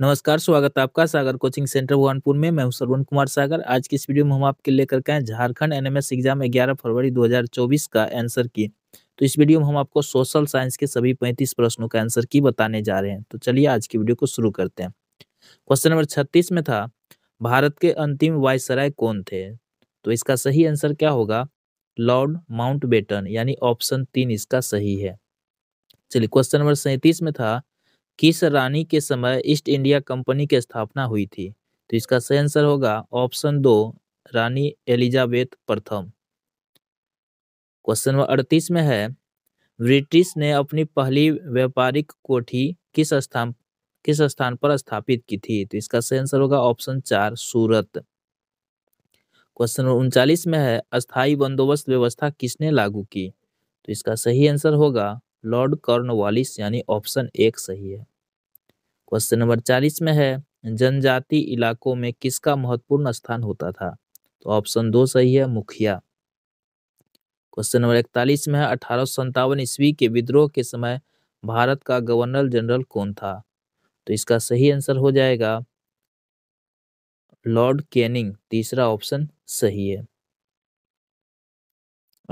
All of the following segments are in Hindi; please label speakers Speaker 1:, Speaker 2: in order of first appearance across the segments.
Speaker 1: नमस्कार स्वागत है आपका सागर कोचिंग सेंटर भगवानपुर में मैं हूं सरवन कुमार सागर आज की इस वीडियो में हम आपके लेकर के हैं झारखंड एनएमएस एग्जाम 11 फरवरी 2024 का आंसर की तो इस वीडियो में हम आपको सोशल साइंस के सभी 35 प्रश्नों का आंसर की बताने जा रहे हैं तो चलिए आज की वीडियो को शुरू करते हैं क्वेश्चन नंबर छत्तीस में था भारत के अंतिम वायसराय कौन थे तो इसका सही आंसर क्या होगा लॉर्ड माउंट यानी ऑप्शन तीन इसका सही है चलिए क्वेश्चन नंबर सैंतीस में था किस रानी के समय ईस्ट इंडिया कंपनी की स्थापना हुई थी तो इसका सही आंसर होगा ऑप्शन दो रानी एलिजाबेथ प्रथम क्वेश्चन नंबर अड़तीस में है ब्रिटिश ने अपनी पहली व्यापारिक कोठी किस स्थान किस स्थान पर स्थापित की थी तो इसका सही आंसर होगा ऑप्शन चार सूरत क्वेश्चन नंबर उनचालीस में है अस्थाई बंदोबस्त व्यवस्था किसने लागू की तो इसका सही आंसर होगा लॉर्ड कॉर्नवालिस यानी ऑप्शन एक सही है क्वेश्चन नंबर चालीस में है जनजाति इलाकों में किसका महत्वपूर्ण स्थान होता था तो ऑप्शन दो सही है मुखिया क्वेश्चन नंबर इकतालीस में है अठारह ईस्वी के विद्रोह के समय भारत का गवर्नर जनरल कौन था तो इसका सही आंसर हो जाएगा लॉर्ड कैनिंग तीसरा ऑप्शन सही है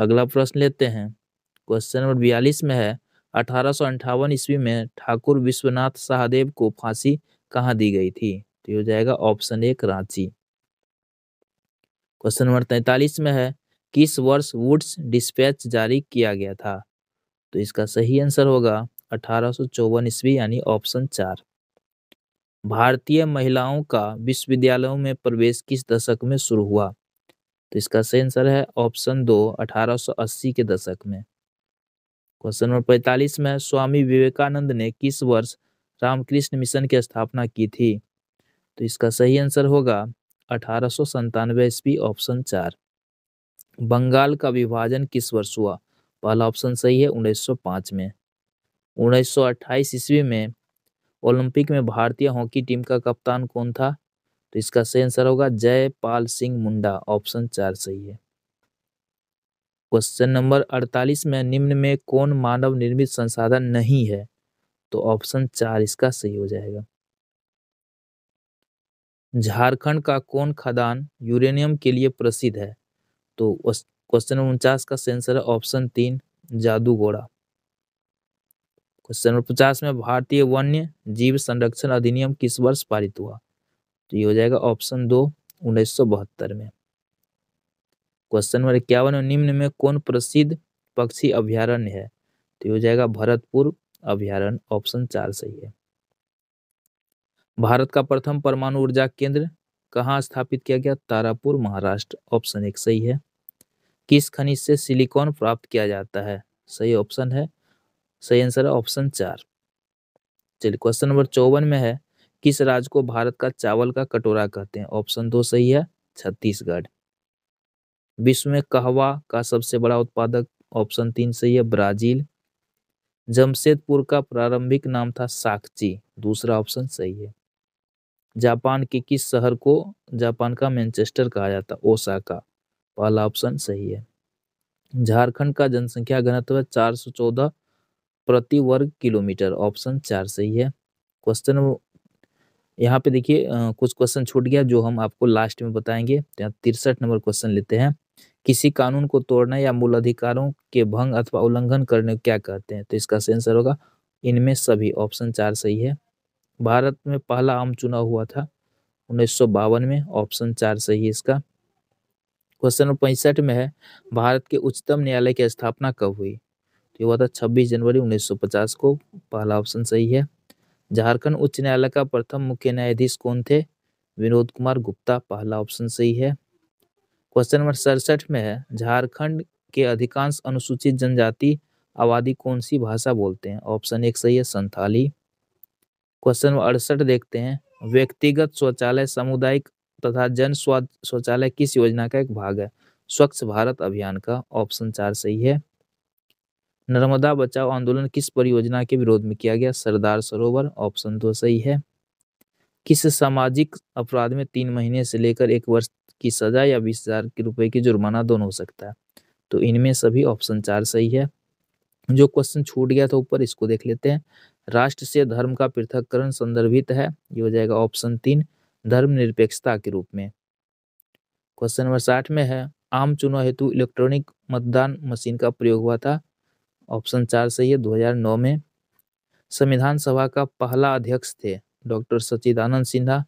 Speaker 1: अगला प्रश्न लेते हैं क्वेश्चन नंबर बयालीस में है अठारह सौ ईस्वी में ठाकुर विश्वनाथ शाहदेव को फांसी कहाँ दी गई थी तो ये हो जाएगा ऑप्शन एक रांची क्वेश्चन नंबर तैतालीस में है किस वर्ष वुड्स डिस्पैच जारी किया गया था तो इसका सही आंसर होगा अठारह चौवन ईस्वी यानी ऑप्शन चार भारतीय महिलाओं का विश्वविद्यालयों में प्रवेश किस दशक में शुरू हुआ तो इसका सही आंसर है ऑप्शन दो अठारह के दशक में क्वेश्चन नंबर पैंतालीस में स्वामी विवेकानंद ने किस वर्ष रामकृष्ण मिशन की स्थापना की थी तो इसका सही आंसर होगा अठारह सौ संतानवे ईस्वी ऑप्शन चार बंगाल का विभाजन किस वर्ष हुआ पहला ऑप्शन सही है 1905 में 1928 ईस्वी में ओलंपिक में भारतीय हॉकी टीम का कप्तान कौन था तो इसका सही आंसर होगा जयपाल सिंह मुंडा ऑप्शन चार सही है क्वेश्चन नंबर अड़तालीस में निम्न में कौन मानव निर्मित संसाधन नहीं है तो ऑप्शन चार इसका सही हो जाएगा झारखंड का कौन खदान यूरेनियम के लिए प्रसिद्ध है तो क्वेश्चन उनचास का सेंसर है ऑप्शन तीन जादूगोड़ा क्वेश्चन नंबर पचास में भारतीय वन्य जीव संरक्षण अधिनियम किस वर्ष पारित हुआ तो ये हो जाएगा ऑप्शन दो उन्नीस में क्वेश्चन नंबर इक्यावन निम्न में कौन प्रसिद्ध पक्षी अभ्यारण्य है तो हो जाएगा भरतपुर अभ्यारण ऑप्शन चार सही है भारत का प्रथम परमाणु ऊर्जा केंद्र कहाँ स्थापित किया गया तारापुर महाराष्ट्र ऑप्शन एक सही है किस खनिज से सिलिकॉन प्राप्त किया जाता है सही ऑप्शन है सही आंसर है ऑप्शन चार चलिए क्वेश्चन नंबर चौवन में है किस राज्य को भारत का चावल का कटोरा कहते हैं ऑप्शन दो सही है छत्तीसगढ़ विश्व में कहवा का सबसे बड़ा उत्पादक ऑप्शन तीन सही है ब्राजील जमशेदपुर का प्रारंभिक नाम था साक्ची दूसरा ऑप्शन सही है जापान के किस शहर को जापान का मैनचेस्टर कहा जाता है ओसाका पहला ऑप्शन सही है झारखंड का जनसंख्या घनत्व चार सौ चौदह प्रति वर्ग किलोमीटर ऑप्शन चार सही है क्वेश्चन यहाँ पे देखिए कुछ क्वेश्चन छूट गया जो हम आपको लास्ट में बताएंगे तिरसठ नंबर क्वेश्चन लेते हैं किसी कानून को तोड़ना या मूल अधिकारों के भंग अथवा उल्लंघन करने क्या कहते हैं तो इसका सेंसर होगा इनमें सभी ऑप्शन चार सही है भारत में पहला आम चुनाव हुआ था उन्नीस में ऑप्शन चार सही इसका क्वेश्चन नंबर पैंसठ में है भारत के उच्चतम न्यायालय की स्थापना कब हुई तो ये हुआ था छब्बीस जनवरी 1950 को पहला ऑप्शन सही है झारखंड उच्च न्यायालय का प्रथम मुख्य न्यायाधीश कौन थे विनोद कुमार गुप्ता पहला ऑप्शन सही है क्वेश्चन नंबर सड़सठ में है झारखंड के अधिकांश अनुसूचित जनजाति आबादी कौन सी भाषा बोलते हैं ऑप्शन एक सही है संथाली क्वेश्चन नंबर अड़सठ देखते हैं व्यक्तिगत शौचालय सामुदायिक तथा जन शौचालय किस योजना का एक भाग है स्वच्छ भारत अभियान का ऑप्शन चार सही है नर्मदा बचाओ आंदोलन किस परियोजना के विरोध में किया गया सरदार सरोवर ऑप्शन दो सही है किस सामाजिक अपराध में तीन महीने से लेकर एक वर्ष की सजा या बीस हजार रुपये की जुर्माना दोनों हो सकता है तो इनमें सभी ऑप्शन चार सही है जो क्वेश्चन छूट गया था ऊपर इसको देख लेते हैं राष्ट्र से धर्म का पृथककरण संदर्भित है ये हो जाएगा ऑप्शन तीन धर्मनिरपेक्षता के रूप में क्वेश्चन नंबर साठ में है आम चुनाव हेतु इलेक्ट्रॉनिक मतदान मशीन का प्रयोग हुआ था ऑप्शन चार सही है 2009 में संविधान सभा का पहला अध्यक्ष थे डॉक्टर सचिदानंद सिन्हा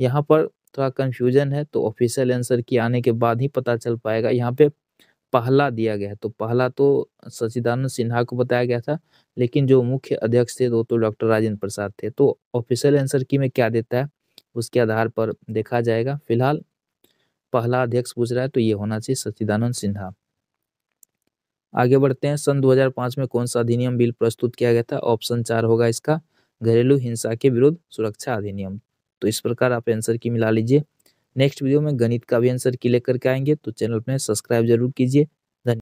Speaker 1: यहाँ पर थोड़ा तो कन्फ्यूजन है तो ऑफिशियल आंसर की आने के बाद ही पता चल पाएगा यहाँ पे पहला दिया गया है तो पहला तो सचिदानंद सिन्हा को बताया गया था लेकिन जो मुख्य अध्यक्ष थे वो तो डॉक्टर राजेंद्र प्रसाद थे तो ऑफिशियल आंसर की में क्या देता है उसके आधार पर देखा जाएगा फिलहाल पहला अध्यक्ष पूछ रहा है तो ये होना चाहिए सचिदानंद सिन्हा आगे बढ़ते हैं सन 2005 में कौन सा अधिनियम बिल प्रस्तुत किया गया था ऑप्शन चार होगा इसका घरेलू हिंसा के विरुद्ध सुरक्षा अधिनियम तो इस प्रकार आप आंसर की मिला लीजिए नेक्स्ट वीडियो में गणित का भी आंसर की लेकर के आएंगे तो चैनल पर सब्सक्राइब जरूर कीजिए